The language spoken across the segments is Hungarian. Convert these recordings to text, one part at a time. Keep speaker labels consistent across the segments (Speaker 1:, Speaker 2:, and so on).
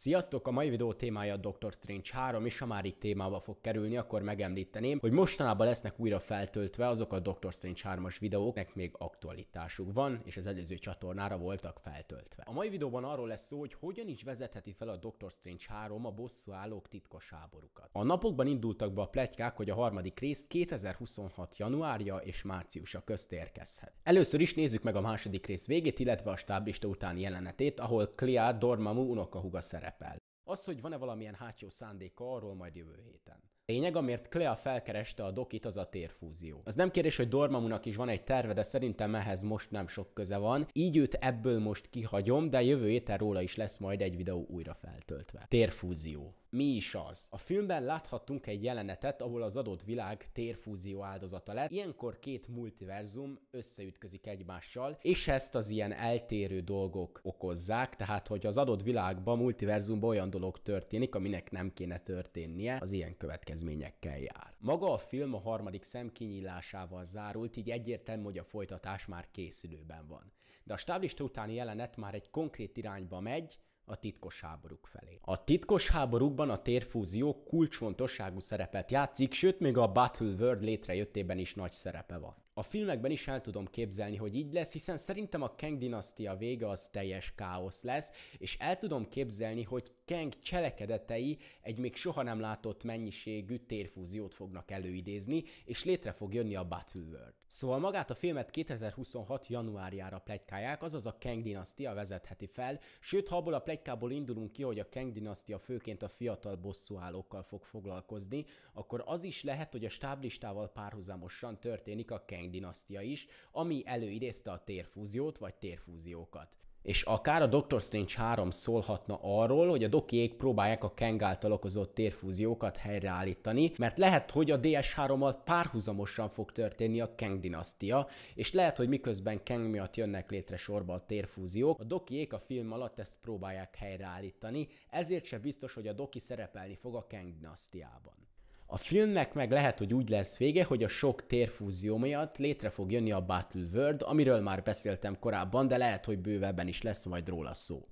Speaker 1: Sziasztok! A mai videó témája a Doctor Strange 3 és ha már itt témába fog kerülni, akkor megemlíteném, hogy mostanában lesznek újra feltöltve azok a Doctor Strange 3-as nek még aktualitásuk van, és az előző csatornára voltak feltöltve. A mai videóban arról lesz szó, hogy hogyan is vezetheti fel a Doctor Strange 3 a bosszú állók titkos háborúkat. A napokban indultak be a pletykák, hogy a harmadik rész 2026 januárja és márciusa közt érkezhet. Először is nézzük meg a második rész végét, illetve a stáblista utáni jelenetét, ahol Clea Dormammu unokahuga szerep szerepel. Az, hogy van-e valamilyen hátsó szándéka, arról majd jövő héten. Lényeg, amért Clea felkereste a dokit, az a térfúzió. Az nem kérdés, hogy Dormamunak is van egy terve, de szerintem ehhez most nem sok köze van, így őt ebből most kihagyom, de jövő héten róla is lesz majd egy videó újra feltöltve. Térfúzió. Mi is az? A filmben láthattunk egy jelenetet, ahol az adott világ térfúzió áldozata lett. Ilyenkor két multiverzum összeütközik egymással, és ezt az ilyen eltérő dolgok okozzák, tehát hogy az adott világban, multiverzumban olyan dolog történik, aminek nem kéne történnie, az ilyen következő következményekkel jár. Maga a film a harmadik szem kinyílásával zárult, így egyértelmű, hogy a folytatás már készülőben van. De a stáblista utáni jelenet már egy konkrét irányba megy, a titkos háborúk felé. A titkos háborúkban a térfúzió kulcsfontosságú szerepet játszik, sőt még a Battle World létrejöttében is nagy szerepe van. A filmekben is el tudom képzelni, hogy így lesz, hiszen szerintem a Kang dinasztia vége az teljes káosz lesz, és el tudom képzelni, hogy Kang cselekedetei egy még soha nem látott mennyiségű térfúziót fognak előidézni, és létre fog jönni a Battleworld. Szóval magát a filmet 2026. januárjára plegykálják, azaz a Kang dinasztia vezetheti fel, sőt, ha abból a plegykából indulunk ki, hogy a Kang dinasztia főként a fiatal bosszúállókkal fog foglalkozni, akkor az is lehet, hogy a stáblistával párhuzamosan történik a Kang dinasztia is, ami előidézte a térfúziót vagy térfúziókat. És akár a Doctor Strange 3 szólhatna arról, hogy a dokiék próbálják a Kang által okozott térfúziókat helyreállítani, mert lehet, hogy a DS3-mal párhuzamosan fog történni a Kang dinasztia, és lehet, hogy miközben Kang miatt jönnek létre sorba a térfúziók, a dokiék a film alatt ezt próbálják helyreállítani, ezért se biztos, hogy a doki szerepelni fog a Kang dinasztiában. A filmnek meg lehet, hogy úgy lesz vége, hogy a sok térfúzió miatt létre fog jönni a Battle World, amiről már beszéltem korábban, de lehet, hogy bővebben is lesz majd róla szó.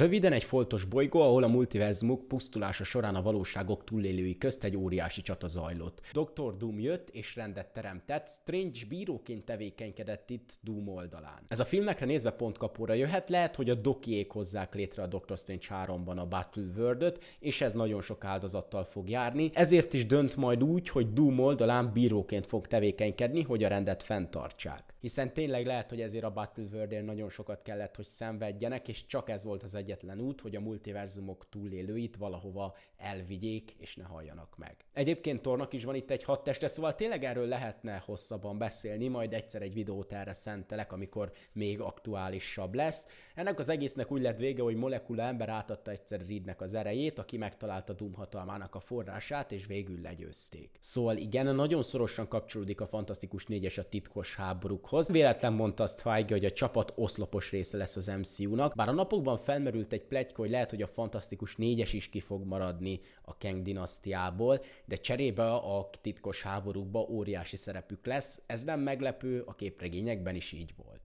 Speaker 1: Röviden egy foltos bolygó, ahol a multiverzumok pusztulása során a valóságok túlélői közt egy óriási csata zajlott. Dr. Doom jött és rendet teremtett, Strange bíróként tevékenykedett itt Doom oldalán. Ez a filmekre nézve pont kapóra jöhet, lehet, hogy a dokiék hozzák létre a Doctor Strange 3-ban a Battle world és ez nagyon sok áldozattal fog járni, ezért is dönt majd úgy, hogy Doom oldalán bíróként fog tevékenykedni, hogy a rendet fenntartsák. Hiszen tényleg lehet, hogy ezért a Battle world nagyon sokat kellett, hogy szenvedjenek, és csak ez volt az egy egyetlen út, hogy a multiverzumok túlélőit valahova elvigyék, és ne halljanak meg. Egyébként Tornak is van itt egy hat teste, szóval tényleg erről lehetne hosszabban beszélni, majd egyszer egy videót erre szentelek, amikor még aktuálisabb lesz. Ennek az egésznek úgy lett vége, hogy molekula ember átadta egyszer Reednek az erejét, aki megtalálta Doom hatalmának a forrását, és végül legyőzték. Szóval igen, nagyon szorosan kapcsolódik a Fantasztikus 4 a titkos háborúkhoz. Véletlen mondta azt Feige, hogy a csapat oszlopos része lesz az MCU-nak, bár a napokban felmerül felmerült egy pletyka, hogy lehet, hogy a Fantasztikus négyes is ki fog maradni a Kang dinasztiából, de cserébe a titkos háborúkba óriási szerepük lesz. Ez nem meglepő, a képregényekben is így volt.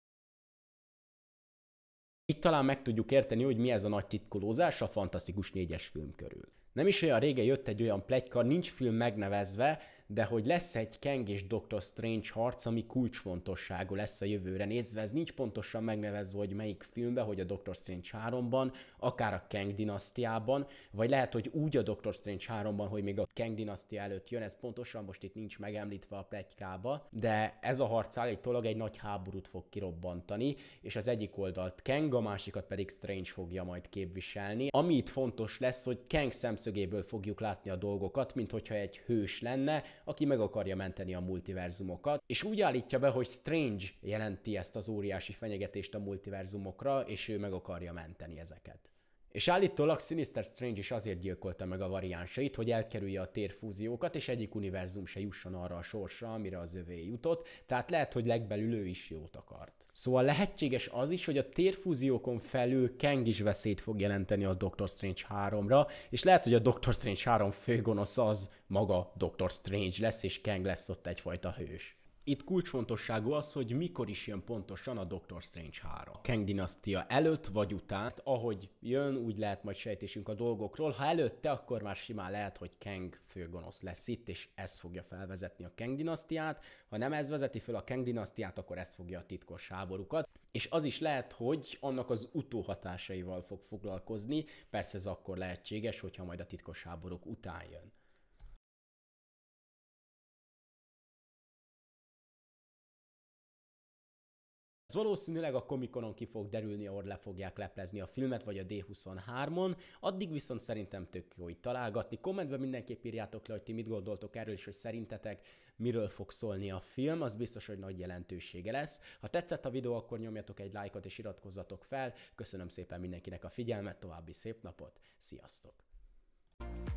Speaker 1: Itt talán meg tudjuk érteni, hogy mi ez a nagy titkolózás a Fantasztikus négyes film körül. Nem is olyan régen jött egy olyan pletyka, nincs film megnevezve, de hogy lesz egy Kang és Doctor Strange harc, ami kulcsfontosságú lesz a jövőre nézve. Ez nincs pontosan megnevezve, hogy melyik filmben, hogy a Doctor Strange 3-ban, akár a Kang dinasztiában, vagy lehet, hogy úgy a Doctor Strange 3-ban, hogy még a Kang dinasztia előtt jön, ez pontosan most itt nincs megemlítve a pletykába, de ez a harc állítólag egy nagy háborút fog kirobbantani, és az egyik oldalt Kang, a másikat pedig Strange fogja majd képviselni. Ami itt fontos lesz, hogy Kang szemszögéből fogjuk látni a dolgokat, mint hogyha egy hős lenne, aki meg akarja menteni a multiverzumokat, és úgy állítja be, hogy Strange jelenti ezt az óriási fenyegetést a multiverzumokra, és ő meg akarja menteni ezeket. És állítólag Sinister Strange is azért gyilkolta meg a variánsait, hogy elkerülje a térfúziókat, és egyik univerzum se jusson arra a sorsra, amire az övé jutott, tehát lehet, hogy legbelül ő is jót akart. Szóval lehetséges az is, hogy a térfúziókon felül Kang is veszélyt fog jelenteni a Doctor Strange 3-ra, és lehet, hogy a Doctor Strange 3 főgonosz az maga Doctor Strange lesz, és Kang lesz ott egyfajta hős. Itt kulcsfontosságú az, hogy mikor is jön pontosan a Doctor Strange 3. Kang dinasztia előtt vagy után, ahogy jön, úgy lehet majd sejtésünk a dolgokról. Ha előtte, akkor már simán lehet, hogy Kang főgonosz lesz itt, és ez fogja felvezetni a Kang dinasztiát. Ha nem ez vezeti fel a Kang dinasztiát, akkor ez fogja a titkos háborúkat. És az is lehet, hogy annak az utóhatásaival fog foglalkozni. Persze ez akkor lehetséges, hogyha majd a titkos háborúk után jön. Ez valószínűleg a komikonon ki fog derülni, ahol le fogják leplezni a filmet, vagy a D23-on. Addig viszont szerintem tök jó itt találgatni. Kommentben mindenképp írjátok le, hogy ti mit gondoltok erről, és hogy szerintetek miről fog szólni a film. Az biztos, hogy nagy jelentősége lesz. Ha tetszett a videó, akkor nyomjatok egy lájkot és iratkozzatok fel. Köszönöm szépen mindenkinek a figyelmet, további szép napot. Sziasztok!